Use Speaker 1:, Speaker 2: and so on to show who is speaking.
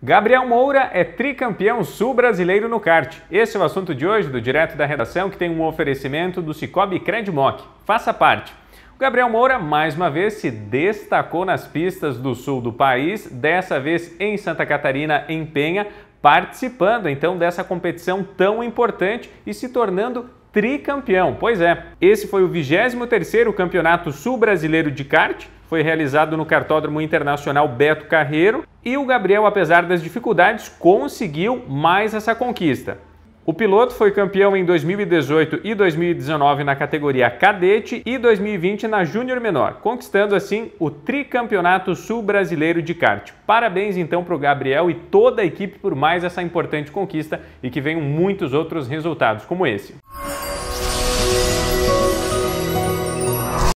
Speaker 1: Gabriel Moura é tricampeão sul-brasileiro no kart. Esse é o assunto de hoje do Direto da Redação, que tem um oferecimento do Cicobi Credmoc. Faça parte. O Gabriel Moura, mais uma vez, se destacou nas pistas do sul do país, dessa vez em Santa Catarina, em Penha, participando então dessa competição tão importante e se tornando tricampeão. Pois é, esse foi o 23º Campeonato Sul-Brasileiro de Kart, foi realizado no Cartódromo Internacional Beto Carreiro e o Gabriel, apesar das dificuldades, conseguiu mais essa conquista. O piloto foi campeão em 2018 e 2019 na categoria cadete e 2020 na júnior menor, conquistando assim o tricampeonato sul-brasileiro de kart. Parabéns então para o Gabriel e toda a equipe por mais essa importante conquista e que venham muitos outros resultados como esse.